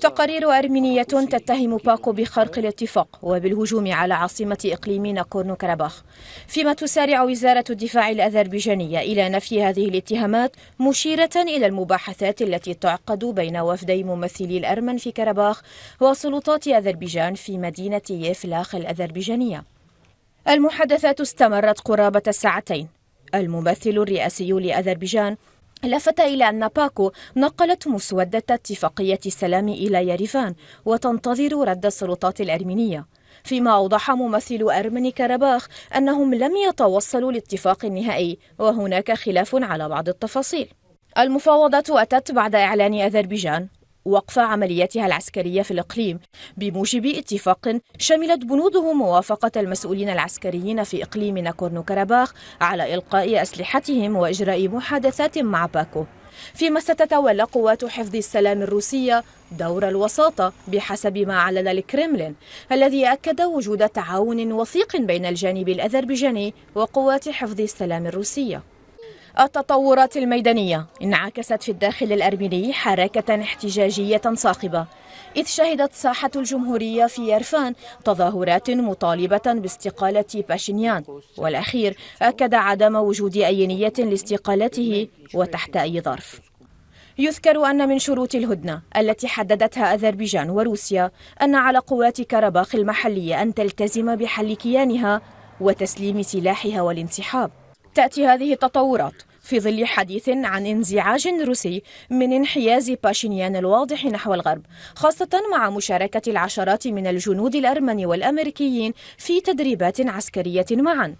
تقارير أرمينية تتهم باكو بخرق الاتفاق وبالهجوم على عاصمة إقليم ناكورنو كاراباخ فيما تسارع وزارة الدفاع الأذربيجانية إلى نفي هذه الاتهامات مشيرة إلى المباحثات التي تعقد بين وفدي ممثلي الأرمن في كاراباخ وسلطات أذربيجان في مدينة يفلاخ الأذربيجانية المحادثات استمرت قرابة الساعتين الممثل الرئاسي لأذربيجان لفت إلى أن باكو نقلت مسودة اتفاقية السلام إلى يريفان وتنتظر رد السلطات الأرمينية فيما أوضح ممثل أرمني كرباخ أنهم لم يتوصلوا لاتفاق نهائي وهناك خلاف على بعض التفاصيل المفاوضات أتت بعد إعلان أذربيجان وقف عملياتها العسكرية في الإقليم بموجب اتفاق شملت بنوده موافقة المسؤولين العسكريين في إقليم ناكورنو كاراباخ على إلقاء أسلحتهم وإجراء محادثات مع باكو فيما ستتولى قوات حفظ السلام الروسية دور الوساطة بحسب ما أعلن الكريملين الذي أكد وجود تعاون وثيق بين الجانب الأذربيجاني وقوات حفظ السلام الروسية التطورات الميدانية انعكست في الداخل الأرميني حركة احتجاجية صاخبة إذ شهدت ساحة الجمهورية في يرفان تظاهرات مطالبة باستقالة باشنيان والأخير أكد عدم وجود أي نية لاستقالته وتحت أي ظرف يذكر أن من شروط الهدنة التي حددتها أذربيجان وروسيا أن على قوات كرباخ المحلية أن تلتزم بحل كيانها وتسليم سلاحها والانسحاب تأتي هذه التطورات في ظل حديث عن انزعاج روسي من انحياز باشينيان الواضح نحو الغرب خاصة مع مشاركة العشرات من الجنود الأرمن والأمريكيين في تدريبات عسكرية معا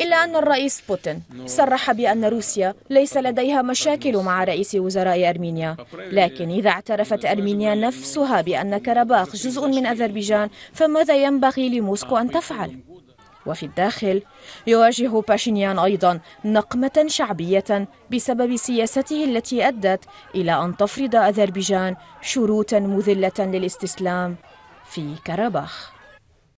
إلا أن الرئيس بوتين صرح بأن روسيا ليس لديها مشاكل مع رئيس وزراء أرمينيا لكن إذا اعترفت أرمينيا نفسها بأن كرباخ جزء من أذربيجان فماذا ينبغي لموسكو أن تفعل؟ وفي الداخل يواجه باشينيان أيضا نقمة شعبية بسبب سياسته التي أدت إلى أن تفرض أذربيجان شروطا مذلة للاستسلام في كرباخ